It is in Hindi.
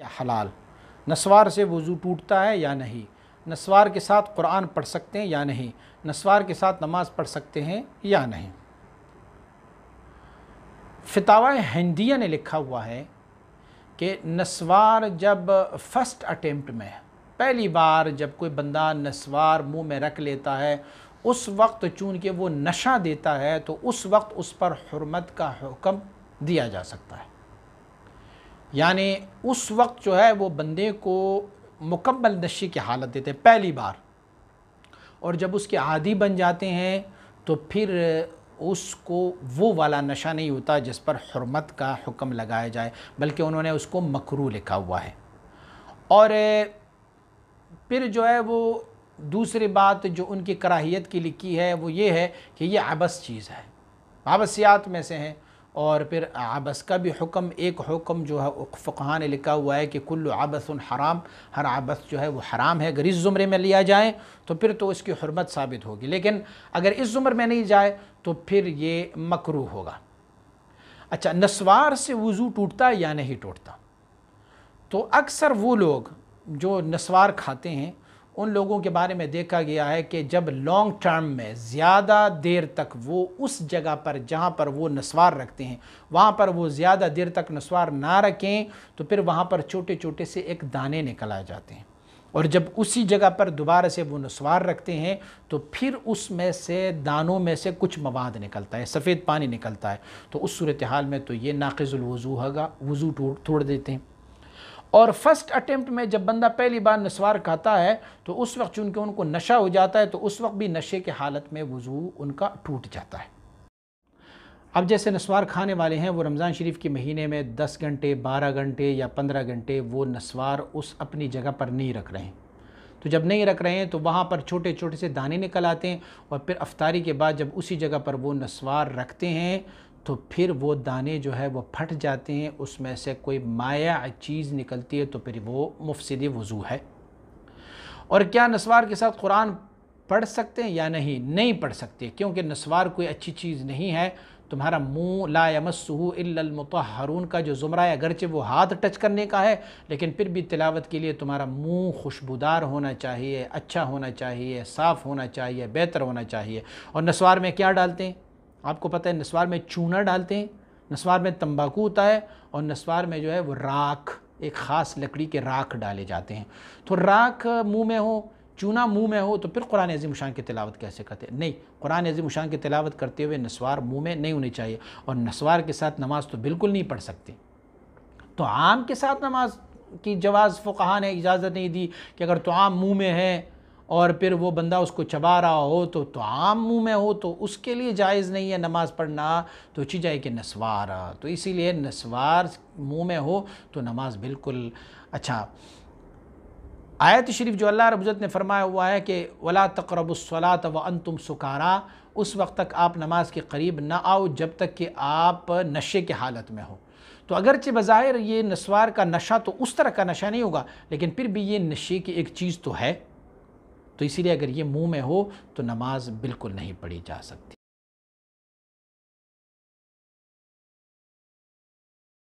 या हलाल नस्वार से वज़ू टूटता है या नहीं नस्वार के साथ कुरान पढ़ सकते हैं या नहीं नस्वार के साथ नमाज़ पढ़ सकते हैं या नहीं फितावा हिंदिया ने लिखा हुआ है कि नस्वार जब फर्स्ट अटेम्प्ट में पहली बार जब कोई बंदा नस्वार मुंह में रख लेता है उस वक्त चून के वो नशा देता है तो उस वक्त उस पर हरमत का हुक्म दिया जा सकता है यानी उस वक्त जो है वो बंदे को मुकम्मल नशे की हालत देते पहली बार और जब उसके आदि बन जाते हैं तो फिर उसको वो वाला नशा नहीं होता जिस पर हरमत का हुक्म लगाया जाए बल्कि उन्होंने उसको मकरू लिखा हुआ है और फिर जो है वो दूसरी बात जो उनकी कराहियत की लिखी है वो ये है कि ये आबस चीज़ है आबसियात में से हैं और फिर आबस का भी हुक्म एक हुक्म जो है फ़कहा ने लिखा हुआ है कि कुल आबस उन हराम हर आबस जो है वो हराम है अगर इस ज़ुमरे में लिया जाए तो फिर तो उसकी हरमत साबित होगी लेकिन अगर इस ज़ुमर में नहीं जाए तो फिर ये मकरू होगा अच्छा नस्वार से वज़ू टूटता या नहीं टूटता तो अक्सर वो लोग जो नस्वार खाते हैं उन लोगों के बारे में देखा गया है कि जब लॉन्ग टर्म में ज़्यादा देर तक वो उस जगह पर जहाँ पर वो नस्वार रखते हैं वहाँ पर वो ज़्यादा देर तक नस्वार ना रखें तो फिर वहाँ पर छोटे छोटे से एक दाने निकल आ जाते हैं और जब उसी जगह पर दोबारा से वो नस्वार रखते हैं तो फिर उसमें से दानों में से कुछ मवाद निकलता है सफ़ेद पानी निकलता है तो उस सूरत हाल में तो ये नाकज़ुलवज़ू होगा वज़ू तोड़ देते हैं और फर्स्ट अटेम्प्ट में जब बंदा पहली बार नस्वार कहता है तो उस वक्त चूँकि उनको नशा हो जाता है तो उस वक्त भी नशे के हालत में वज़ू उनका टूट जाता है अब जैसे नस्वार खाने वाले हैं वो रमज़ान शरीफ के महीने में 10 घंटे 12 घंटे या 15 घंटे वो नस्वार उस अपनी जगह पर नहीं रख रहे हैं तो जब नहीं रख रहे हैं तो वहाँ पर छोटे छोटे से दाने निकल आते हैं और फिर अफ्तारी के बाद जब उसी जगह पर वो नस्वार रखते हैं तो फिर वो दाने जो है वो फट जाते हैं उसमें से कोई माया चीज़ निकलती है तो फिर वो मुफसद वज़ू है और क्या नस्वार के साथ कुरान पढ़ सकते हैं या नहीं नहीं पढ़ सकते क्योंकि नस्वार कोई अच्छी चीज़ नहीं है तुम्हारा मुँह ला अलमत इलमतरून का जो ज़ुमरा है अगरचे वो हाथ टच करने का है लेकिन फिर भी तिलावत के लिए तुम्हारा मुँह खुशबूदार होना चाहिए अच्छा होना चाहिए साफ़ होना चाहिए बेहतर होना चाहिए और नस्वार में क्या डालते हैं आपको पता है नस्वार में चूना डालते हैं नस्वार में तंबाकू होता है और नस्वार में जो है वो राख एक ख़ास लकड़ी के राख डाले जाते हैं तो राख मुंह में हो चूना मुंह में हो तो फिर कुरान अजीम शान की तिलावत कैसे करते हैं नहीं कुरान अजीम शान की तिलावत करते हुए नस्वार मुँह में नहीं होनी चाहिए और नस्वार के साथ नमाज तो बिल्कुल नहीं पढ़ सकते तो आम के साथ नमाज की जवाज़ फ़ुकहा ने इजाज़त नहीं दी कि अगर तो आम मुँह में है और फिर वो बंदा उसको चबा रहा हो तो आम मुँह में हो तो उसके लिए जायज़ नहीं है नमाज़ पढ़ना तो ची जाए कि नस्वार तो इसीलिए नस्वार मुँह में हो तो नमाज बिल्कुल अच्छा आयत शरीफ जो अल्लाह रबुजत ने फरमाया हुआ है कि वला तकरबसलात व अन तुम सुकारा उस वक्त तक आप नमाज के करीब ना आओ जब तक कि आप नशे के हालत में हो तो अगरचे बज़ाहिर ये नस्वार का नशा तो उस तरह का नशा नहीं होगा लेकिन फिर भी ये नशे की एक चीज़ तो है तो इसीलिए अगर ये मुंह में हो तो नमाज बिल्कुल नहीं पढ़ी जा सकती